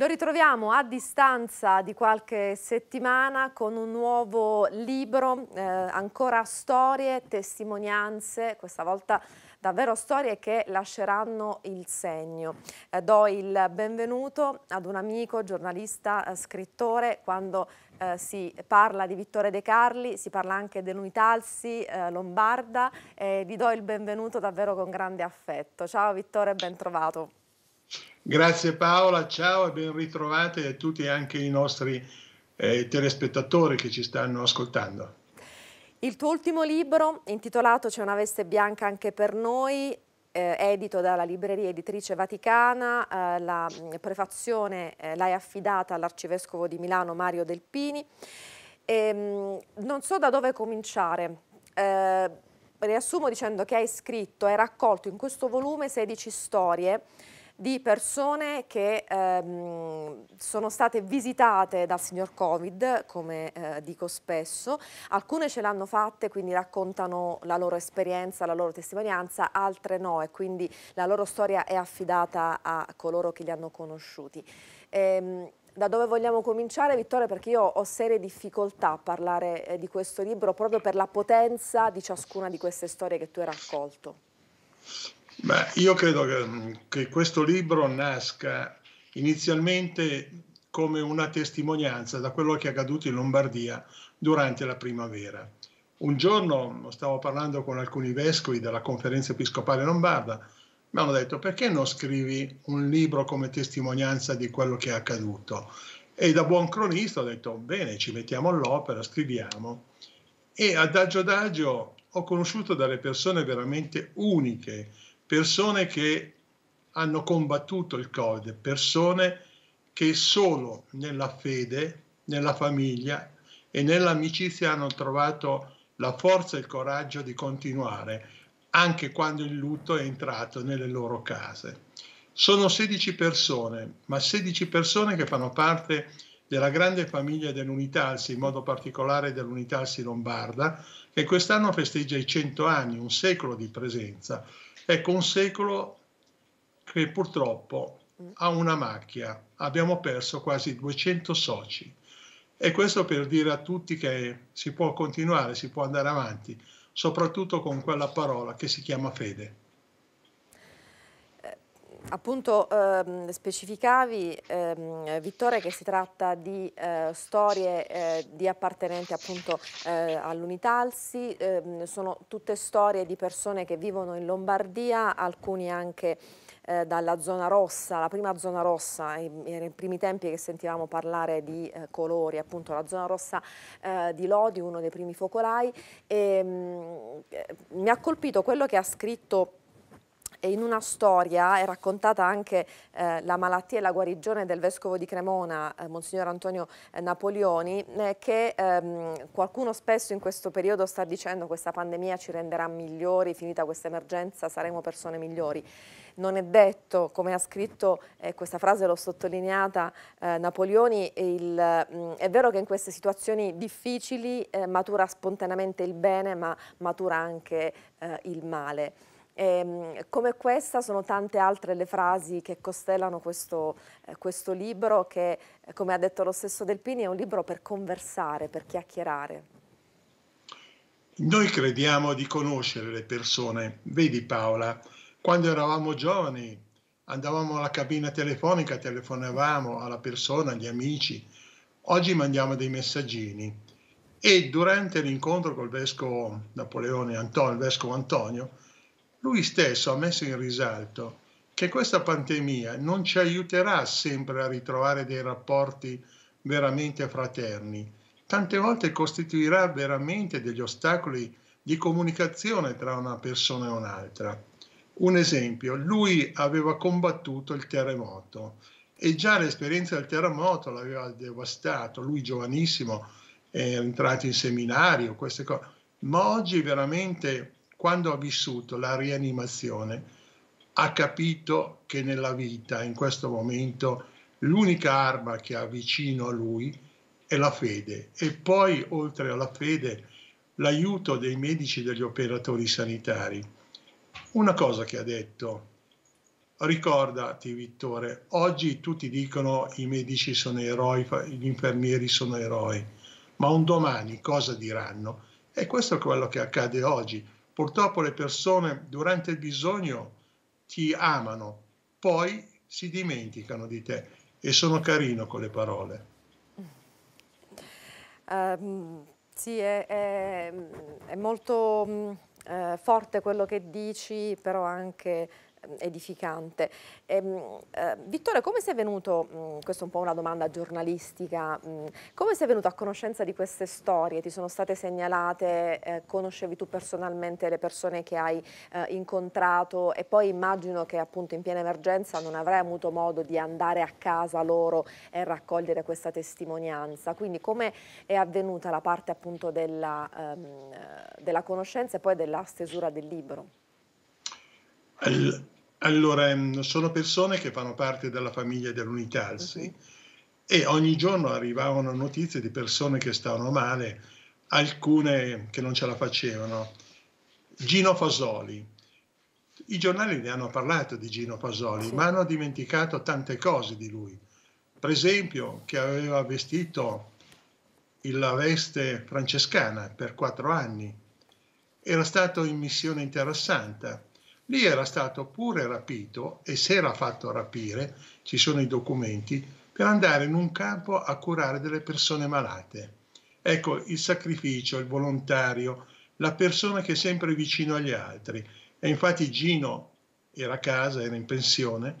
Lo ritroviamo a distanza di qualche settimana con un nuovo libro, eh, ancora storie, testimonianze, questa volta davvero storie che lasceranno il segno. Eh, do il benvenuto ad un amico, giornalista, eh, scrittore, quando eh, si parla di Vittore De Carli, si parla anche dell'Unitalsi eh, Lombarda e gli do il benvenuto davvero con grande affetto. Ciao Vittore, ben trovato. Grazie Paola, ciao e ben ritrovate a tutti anche i nostri eh, telespettatori che ci stanno ascoltando. Il tuo ultimo libro, intitolato C'è una veste bianca anche per noi, eh, edito dalla libreria editrice vaticana, eh, la mm, prefazione eh, l'hai affidata all'arcivescovo di Milano Mario Delpini. Ehm, non so da dove cominciare eh, riassumo dicendo che hai scritto, e raccolto in questo volume 16 storie di persone che ehm, sono state visitate dal signor Covid, come eh, dico spesso, alcune ce l'hanno fatte, quindi raccontano la loro esperienza, la loro testimonianza, altre no e quindi la loro storia è affidata a coloro che li hanno conosciuti. Ehm, da dove vogliamo cominciare Vittorio? Perché io ho serie difficoltà a parlare eh, di questo libro proprio per la potenza di ciascuna di queste storie che tu hai raccolto. Beh, io credo che, che questo libro nasca inizialmente come una testimonianza da quello che è accaduto in Lombardia durante la primavera. Un giorno stavo parlando con alcuni vescovi della conferenza episcopale lombarda, mi hanno detto perché non scrivi un libro come testimonianza di quello che è accaduto? E da buon cronista ho detto bene, ci mettiamo all'opera, scriviamo. E adagio adagio ho conosciuto delle persone veramente uniche, persone che hanno combattuto il Covid, persone che solo nella fede, nella famiglia e nell'amicizia hanno trovato la forza e il coraggio di continuare, anche quando il lutto è entrato nelle loro case. Sono 16 persone, ma 16 persone che fanno parte della grande famiglia dell'Unitalsi, in modo particolare dell'Unitalsi Lombarda, che quest'anno festeggia i 100 anni, un secolo di presenza. Ecco, un secolo che purtroppo ha una macchia. Abbiamo perso quasi 200 soci. E questo per dire a tutti che si può continuare, si può andare avanti, soprattutto con quella parola che si chiama fede. Appunto ehm, specificavi, ehm, Vittore, che si tratta di eh, storie eh, di appartenenti appunto eh, all'Unitalsi, ehm, sono tutte storie di persone che vivono in Lombardia, alcuni anche eh, dalla zona rossa, la prima zona rossa, nei eh, primi tempi che sentivamo parlare di eh, colori, appunto la zona rossa eh, di Lodi, uno dei primi focolai, e, ehm, mh, eh, mi ha colpito quello che ha scritto e in una storia è raccontata anche eh, la malattia e la guarigione del vescovo di Cremona, eh, Monsignor Antonio eh, Napoleoni, eh, che ehm, qualcuno spesso in questo periodo sta dicendo questa pandemia ci renderà migliori, finita questa emergenza saremo persone migliori. Non è detto, come ha scritto, eh, questa frase l'ho sottolineata, eh, Napoleoni, il, mh, mm, è vero che in queste situazioni difficili matura spontaneamente il bene, ma matura anche il male. E, ehm, come questa sono tante altre le frasi che costellano questo, eh, questo libro che, eh, come ha detto lo stesso Delpini, è un libro per conversare, per chiacchierare. Noi crediamo di conoscere le persone. Vedi Paola, quando eravamo giovani andavamo alla cabina telefonica, telefonavamo alla persona, agli amici. Oggi mandiamo dei messaggini e durante l'incontro col vescovo Napoleone Antonio, il vescovo Antonio, lui stesso ha messo in risalto che questa pandemia non ci aiuterà sempre a ritrovare dei rapporti veramente fraterni, tante volte costituirà veramente degli ostacoli di comunicazione tra una persona e un'altra. Un esempio, lui aveva combattuto il terremoto e già l'esperienza del terremoto l'aveva devastato, lui giovanissimo è entrato in seminario, queste cose, ma oggi veramente quando ha vissuto la rianimazione, ha capito che nella vita, in questo momento, l'unica arma che ha vicino a lui è la fede. E poi, oltre alla fede, l'aiuto dei medici e degli operatori sanitari. Una cosa che ha detto, ricordati Vittore, oggi tutti dicono i medici sono eroi, gli infermieri sono eroi, ma un domani cosa diranno? E questo è quello che accade oggi. Purtroppo le persone durante il bisogno ti amano, poi si dimenticano di te e sono carino con le parole. Uh, sì, è, è, è molto uh, forte quello che dici, però anche edificante. Ehm, eh, Vittorio, come sei venuto, mh, mm, questa è un po' una domanda giornalistica, mh, mm, come sei venuto a conoscenza di queste storie? Ti sono state segnalate, eh, conoscevi tu personalmente le persone che hai eh, incontrato e poi immagino che appunto in piena emergenza non avrai avuto modo di andare a casa loro e raccogliere questa testimonianza. Quindi come è avvenuta la parte appunto della, ehm, eh, della conoscenza e poi della stesura del libro? Allora, ehm, sono persone che fanno parte della famiglia dell'Unitalsi uh-huh. e ogni giorno arrivavano notizie di persone che stavano male, alcune che non ce la facevano. Gino Fasoli. I giornali ne hanno parlato di Gino Fasoli, sì. ma hanno dimenticato tante cose di lui. Per esempio, che aveva vestito la veste francescana per quattro anni. Era stato in missione in Terra Santa Lì era stato pure rapito e si era fatto rapire, ci sono i documenti, per andare in un campo a curare delle persone malate. Ecco il sacrificio, il volontario, la persona che è sempre vicino agli altri. E infatti Gino era a casa, era in pensione,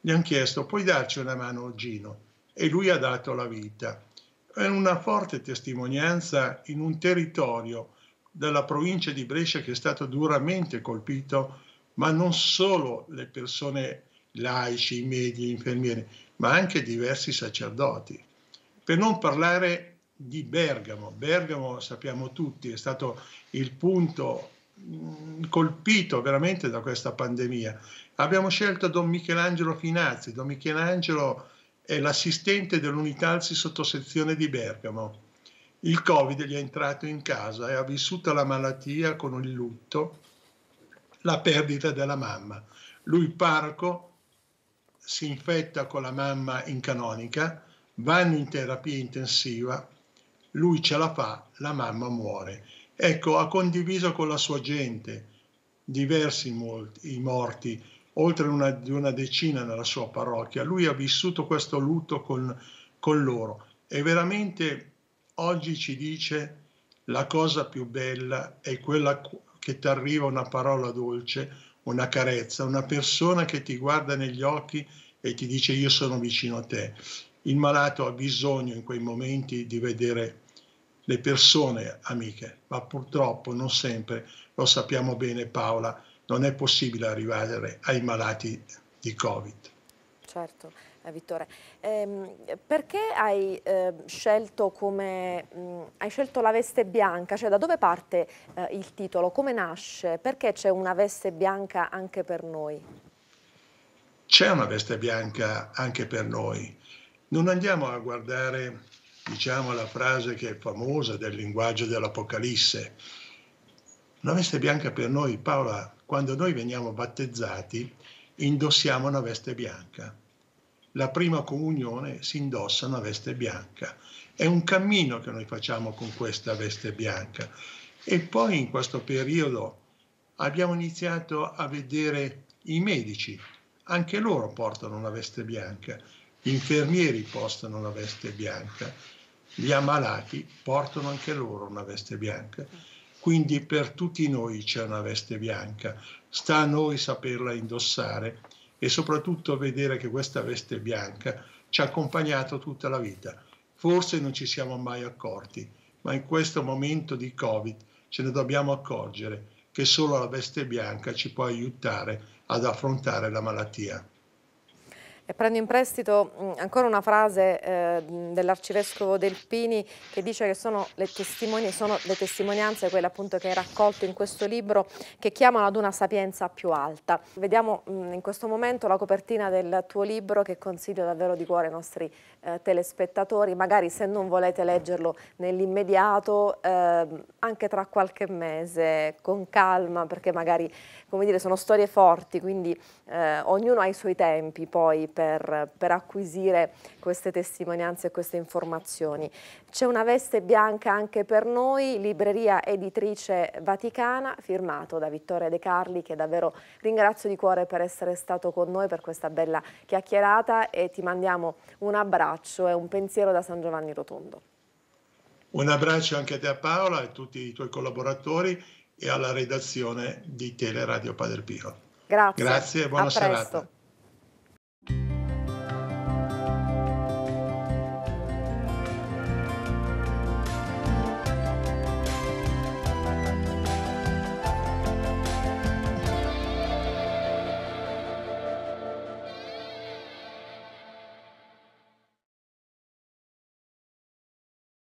gli hanno chiesto puoi darci una mano Gino e lui ha dato la vita. È una forte testimonianza in un territorio della provincia di Brescia che è stato duramente colpito ma non solo le persone laici, i medi, infermieri, ma anche diversi sacerdoti. Per non parlare di Bergamo, Bergamo sappiamo tutti è stato il punto mm, colpito veramente da questa pandemia. Abbiamo scelto Don Michelangelo Finazzi, Don Michelangelo è l'assistente dell'unità Alzi sottosezione di Bergamo. Il Covid gli è entrato in casa e ha vissuto la malattia con il lutto la perdita della mamma. Lui parco si infetta con la mamma in canonica, vanno in terapia intensiva, lui ce la fa, la mamma muore. Ecco, ha condiviso con la sua gente diversi molti, i morti, oltre una, di una decina nella sua parrocchia. Lui ha vissuto questo lutto con, con loro e veramente oggi ci dice la cosa più bella è quella che ti arriva una parola dolce, una carezza, una persona che ti guarda negli occhi e ti dice io sono vicino a te. Il malato ha bisogno in quei momenti di vedere le persone amiche, ma purtroppo non sempre, lo sappiamo bene Paola, non è possibile arrivare ai malati di Covid. Certo. Eh, Vittore. Ehm, perché hai, eh, scelto come, mh, mm, hai, scelto la veste bianca? Cioè, da dove parte eh, il titolo? Come nasce? Perché c'è una veste bianca anche per noi? C'è una veste bianca anche per noi. Non andiamo a guardare, diciamo, la frase che è famosa del linguaggio dell'Apocalisse. Una veste bianca per noi, Paola, quando noi veniamo battezzati, indossiamo una veste bianca la prima comunione si indossa una veste bianca. È un cammino che noi facciamo con questa veste bianca. E poi in questo periodo abbiamo iniziato a vedere i medici, anche loro portano una veste bianca, gli infermieri portano una veste bianca, gli ammalati portano anche loro una veste bianca. Quindi per tutti noi c'è una veste bianca, sta a noi saperla indossare e soprattutto vedere che questa veste bianca ci ha accompagnato tutta la vita. Forse non ci siamo mai accorti, ma in questo momento di Covid ce ne dobbiamo accorgere che solo la veste bianca ci può aiutare ad affrontare la malattia. E prendo in prestito mm, ancora una frase eh, dell'arcivescovo Delpini che dice che sono le, sono le, testimonianze, quelle appunto che hai raccolto in questo libro, che chiamano ad una sapienza più alta. Vediamo mh, in questo momento la copertina del tuo libro che consiglio davvero di cuore ai nostri eh, telespettatori, magari se non volete leggerlo nell'immediato, eh, anche tra qualche mese, con calma, perché magari come dire, sono storie forti, quindi eh, ognuno ha i suoi tempi poi per, per acquisire queste testimonianze e queste informazioni. C'è una veste bianca anche per noi, libreria editrice vaticana, firmato da Vittoria De Carli, che davvero ringrazio di cuore per essere stato con noi per questa bella chiacchierata e ti mandiamo un abbraccio abbraccio e un pensiero da San Giovanni Rotondo. Un abbraccio anche a te Paola e a tutti i tuoi collaboratori e alla redazione di Teleradio Paderpiro. Grazie. Grazie e buona a serata. Presto.